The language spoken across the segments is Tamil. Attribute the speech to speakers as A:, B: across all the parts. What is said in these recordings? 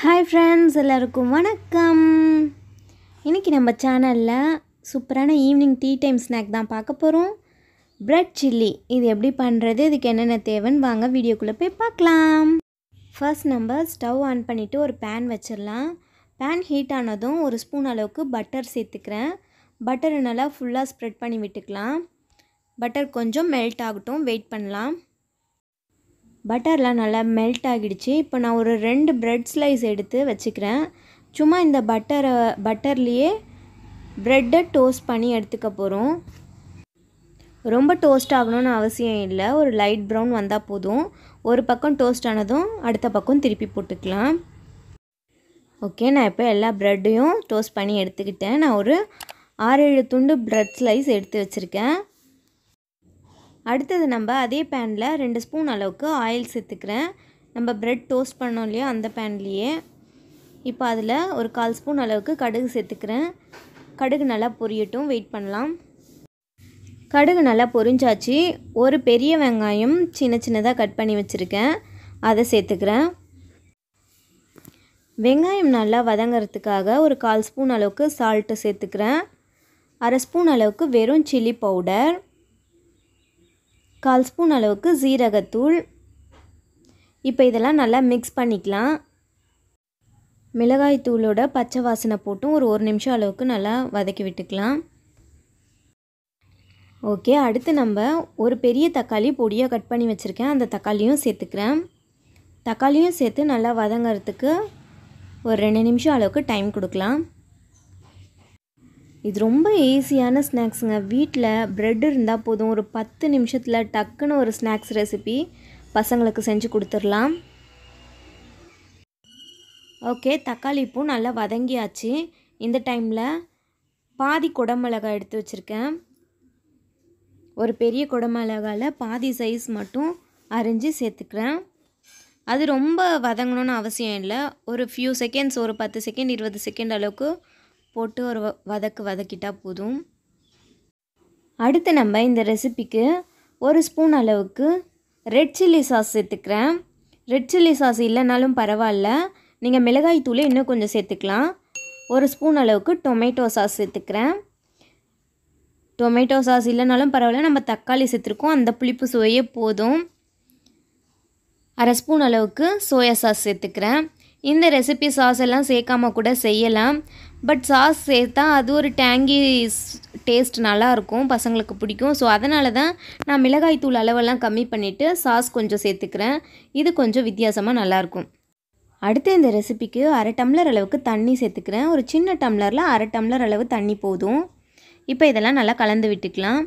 A: ஹாய் ஃப்ரெண்ட்ஸ் எல்லாருக்கும் வணக்கம் இன்றைக்கி நம்ம சேனலில் சூப்பரான ஈவினிங் டீ டைம் ஸ்நாக் தான் பார்க்க போகிறோம் ப்ரெட் சில்லி இது எப்படி பண்ணுறது இதுக்கு என்னென்ன தேவைன்னு வாங்க வீடியோக்குள்ளே போய் பார்க்கலாம் ஃபர்ஸ்ட் நம்ம ஸ்டவ் ஆன் பண்ணிவிட்டு ஒரு பேன் வச்சிடலாம் பேன் ஹீட் ஆனதும் ஒரு ஸ்பூன் அளவுக்கு பட்டர் சேர்த்துக்கிறேன் பட்டரை நல்லா ஃபுல்லாக ஸ்ப்ரெட் பண்ணி விட்டுக்கலாம் பட்டர் கொஞ்சம் மெல்ட் ஆகட்டும் வெயிட் பண்ணலாம் பட்டர்லாம் நல்லா மெல்ட் ஆகிடுச்சு இப்போ நான் ஒரு ரெண்டு ப்ரெட் ஸ்லைஸ் எடுத்து வச்சுக்கிறேன் சும்மா இந்த பட்டரை பட்டர்லேயே ப்ரெட்டை டோஸ்ட் பண்ணி எடுத்துக்க போகிறோம் ரொம்ப டோஸ்ட் ஆகணும்னு அவசியம் இல்லை ஒரு லைட் ப்ரௌன் வந்தால் போதும் ஒரு பக்கம் டோஸ்ட் ஆனதும் அடுத்த பக்கம் திருப்பி போட்டுக்கலாம் ஓகே நான் இப்போ எல்லா ப்ரெட்டையும் டோஸ்ட் பண்ணி எடுத்துக்கிட்டேன் நான் ஒரு ஆறு ஏழு துண்டு ப்ரெட் ஸ்லைஸ் எடுத்து வச்சுருக்கேன் அடுத்தது நம்ம அதே பேனில் ரெண்டு ஸ்பூன் அளவுக்கு ஆயில் சேர்த்துக்கிறேன் நம்ம ப்ரெட் டோஸ்ட் பண்ணோம் இல்லையா அந்த பேன்லேயே இப்போ அதில் ஒரு கால் ஸ்பூன் அளவுக்கு கடுகு சேர்த்துக்கிறேன் கடுகு நல்லா பொரியட்டும் வெயிட் பண்ணலாம் கடுகு நல்லா பொரிஞ்சாச்சு ஒரு பெரிய வெங்காயம் சின்ன சின்னதாக கட் பண்ணி வச்சுருக்கேன் அதை சேர்த்துக்கிறேன் வெங்காயம் நல்லா வதங்கிறதுக்காக ஒரு கால் ஸ்பூன் அளவுக்கு சால்ட்டு சேர்த்துக்கிறேன் அரை ஸ்பூன் அளவுக்கு வெறும் சில்லி பவுடர் கால் ஸ்பூன் அளவுக்கு ஜீரகத்தூள் இப்போ இதெல்லாம் நல்லா மிக்ஸ் பண்ணிக்கலாம் மிளகாய் தூளோட பச்சை வாசனை போட்டும் ஒரு ஒரு நிமிஷம் அளவுக்கு நல்லா வதக்கி விட்டுக்கலாம் ஓகே அடுத்து நம்ம ஒரு பெரிய தக்காளி பொடியாக கட் பண்ணி வச்சுருக்கேன் அந்த தக்காளியும் சேர்த்துக்கிறேன் தக்காளியும் சேர்த்து நல்லா வதங்கிறதுக்கு ஒரு ரெண்டு நிமிஷம் அளவுக்கு டைம் கொடுக்கலாம் இது ரொம்ப ஈஸியான ஸ்நாக்ஸுங்க வீட்டில் ப்ரெட் இருந்தால் போதும் ஒரு பத்து நிமிஷத்தில் டக்குன்னு ஒரு ஸ்நாக்ஸ் ரெசிபி பசங்களுக்கு செஞ்சு கொடுத்துடலாம் ஓகே தக்காளி பூ நல்லா வதங்கியாச்சு இந்த டைமில் பாதி குடமிளகாய் எடுத்து வச்சுருக்கேன் ஒரு பெரிய குடமிளகாயில் பாதி சைஸ் மட்டும் அரிஞ்சு சேர்த்துக்கிறேன் அது ரொம்ப வதங்கணும்னு அவசியம் இல்லை ஒரு ஃபியூ செகண்ட்ஸ் ஒரு பத்து செகண்ட் இருபது செகண்ட் அளவுக்கு போட்டு ஒரு வதக்கு வதக்கிட்டால் போதும் அடுத்து நம்ம இந்த ரெசிபிக்கு ஒரு ஸ்பூன் அளவுக்கு ரெட் சில்லி சாஸ் சேர்த்துக்கிறேன் ரெட் சில்லி சாஸ் இல்லைனாலும் பரவாயில்ல நீங்கள் மிளகாய் தூள் இன்னும் கொஞ்சம் சேர்த்துக்கலாம் ஒரு ஸ்பூன் அளவுக்கு டொமேட்டோ சாஸ் சேர்த்துக்கிறேன் டொமேட்டோ சாஸ் இல்லைனாலும் பரவாயில்ல நம்ம தக்காளி சேர்த்துருக்கோம் அந்த புளிப்பு சுவையே போதும் அரை ஸ்பூன் அளவுக்கு சோயா சாஸ் சேர்த்துக்கிறேன் இந்த ரெசிபி சாஸ் எல்லாம் சேர்க்காம கூட செய்யலாம் பட் சாஸ் சேர்த்தா அது ஒரு டேங்கி டேஸ்ட் நல்லாயிருக்கும் பசங்களுக்கு பிடிக்கும் ஸோ அதனால தான் நான் மிளகாய் தூள் அளவெல்லாம் கம்மி பண்ணிவிட்டு சாஸ் கொஞ்சம் சேர்த்துக்கிறேன் இது கொஞ்சம் வித்தியாசமாக நல்லாயிருக்கும் அடுத்து இந்த ரெசிபிக்கு அரை டம்ளர் அளவுக்கு தண்ணி சேர்த்துக்கிறேன் ஒரு சின்ன டம்ளரில் அரை டம்ளர் அளவு தண்ணி போதும் இப்போ இதெல்லாம் நல்லா கலந்து விட்டுக்கலாம்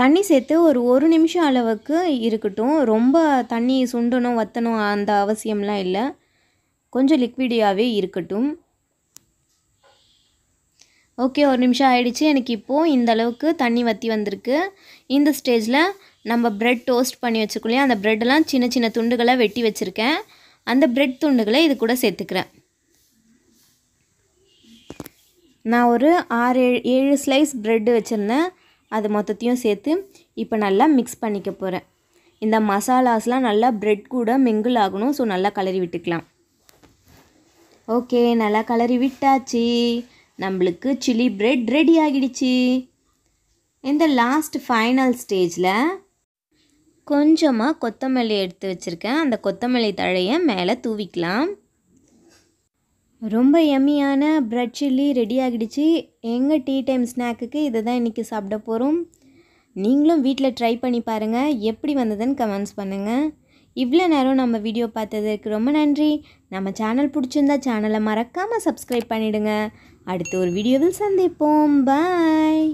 A: தண்ணி சேர்த்து ஒரு ஒரு நிமிஷம் அளவுக்கு இருக்கட்டும் ரொம்ப தண்ணி சுண்டணும் வற்றணும் அந்த அவசியம்லாம் இல்லை கொஞ்சம் லிக்விடியாகவே இருக்கட்டும் ஓகே ஒரு நிமிஷம் ஆகிடுச்சு எனக்கு இப்போது இந்த அளவுக்கு தண்ணி வற்றி வந்திருக்கு இந்த ஸ்டேஜில் நம்ம ப்ரெட் டோஸ்ட் பண்ணி வச்சுக்கலையே அந்த ப்ரெட்டெல்லாம் சின்ன சின்ன துண்டுகளை வெட்டி வச்சுருக்கேன் அந்த ப்ரெட் துண்டுகளை இது கூட சேர்த்துக்கிறேன் நான் ஒரு ஆறு ஏழு ஏழு ஸ்லைஸ் ப்ரெட்டு வச்சுருந்தேன் அது மொத்தத்தையும் சேர்த்து இப்போ நல்லா மிக்ஸ் பண்ணிக்க போகிறேன் இந்த மசாலாஸ்லாம் நல்லா ப்ரெட் கூட மிங்கிள் ஆகணும் ஸோ நல்லா கலரி விட்டுக்கலாம் ஓகே நல்லா கலரி விட்டாச்சு நம்மளுக்கு சில்லி ப்ரெட் ரெடி ஆகிடுச்சு இந்த லாஸ்ட் ஃபைனல் ஸ்டேஜில் கொஞ்சமாக கொத்தமல்லி எடுத்து வச்சுருக்கேன் அந்த கொத்தமல்லி தழையை மேலே தூவிக்கலாம் ரொம்ப எம்மியான ப்ரெட் சில்லி ரெடி ஆகிடுச்சு எங்கள் டீ டைம் ஸ்நாக்குக்கு இதை தான் இன்றைக்கி சாப்பிட போகிறோம் நீங்களும் வீட்டில் ட்ரை பண்ணி பாருங்கள் எப்படி வந்ததுன்னு கமெண்ட்ஸ் பண்ணுங்கள் இவ்வளோ நேரம் நம்ம வீடியோ பார்த்ததுக்கு ரொம்ப நன்றி நம்ம சேனல் பிடிச்சிருந்தா சேனலை மறக்காமல் சப்ஸ்கிரைப் பண்ணிவிடுங்க அடுத்து ஒரு வீடியோவில் சந்திப்போம் பாய்